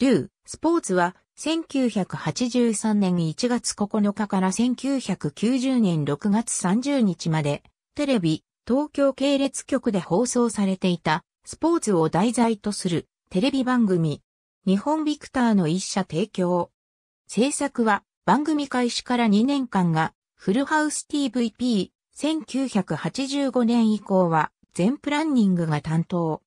竜、スポーツは、1983年1月9日から1990年6月30日まで、テレビ、東京系列局で放送されていた、スポーツを題材とする、テレビ番組、日本ビクターの一社提供。制作は、番組開始から2年間が、フルハウス TVP、1985年以降は、全プランニングが担当。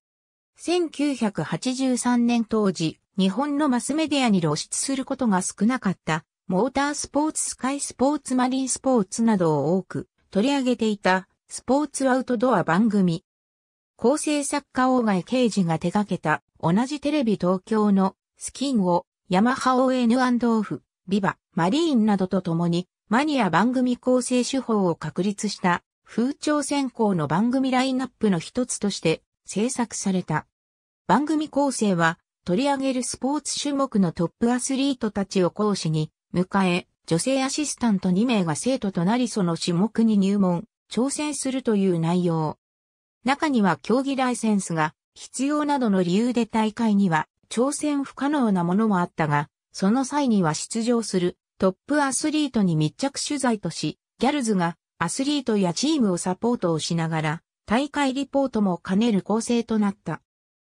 1983年当時、日本のマスメディアに露出することが少なかった、モータースポーツスカイスポーツマリンスポーツなどを多く取り上げていたスポーツアウトドア番組。構成作家大外刑事が手掛けた同じテレビ東京のスキンをヤマハ o n ドオフ、ビバ、マリーンなどと共にマニア番組構成手法を確立した風潮選考の番組ラインナップの一つとして制作された。番組構成は取り上げるスポーツ種目のトップアスリートたちを講師に迎え、女性アシスタント2名が生徒となりその種目に入門、挑戦するという内容。中には競技ライセンスが必要などの理由で大会には挑戦不可能なものもあったが、その際には出場するトップアスリートに密着取材とし、ギャルズがアスリートやチームをサポートをしながら、大会リポートも兼ねる構成となった。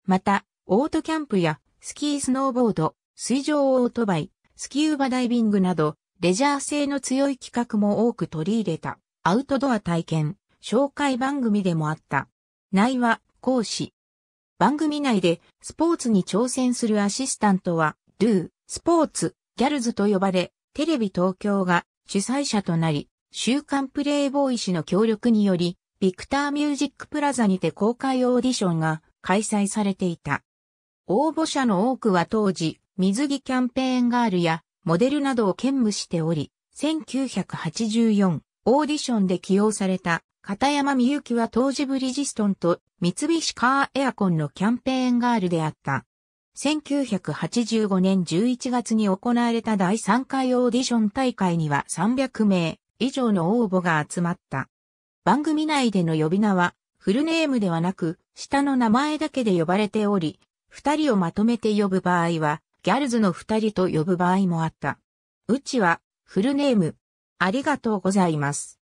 また、オートキャンプやスキースノーボード、水上オートバイ、スキューバダイビングなど、レジャー性の強い企画も多く取り入れた、アウトドア体験、紹介番組でもあった。内は、講師。番組内で、スポーツに挑戦するアシスタントは、ドゥー、スポーツ、ギャルズと呼ばれ、テレビ東京が主催者となり、週刊プレイボーイ氏の協力により、ビクターミュージックプラザにて公開オーディションが開催されていた。応募者の多くは当時、水着キャンペーンガールやモデルなどを兼務しており、1984オーディションで起用された片山みゆきは当時ブリジストンと三菱カーエアコンのキャンペーンガールであった。1985年11月に行われた第3回オーディション大会には300名以上の応募が集まった。番組内での呼び名はフルネームではなく下の名前だけで呼ばれており、二人をまとめて呼ぶ場合は、ギャルズの二人と呼ぶ場合もあった。うちは、フルネーム。ありがとうございます。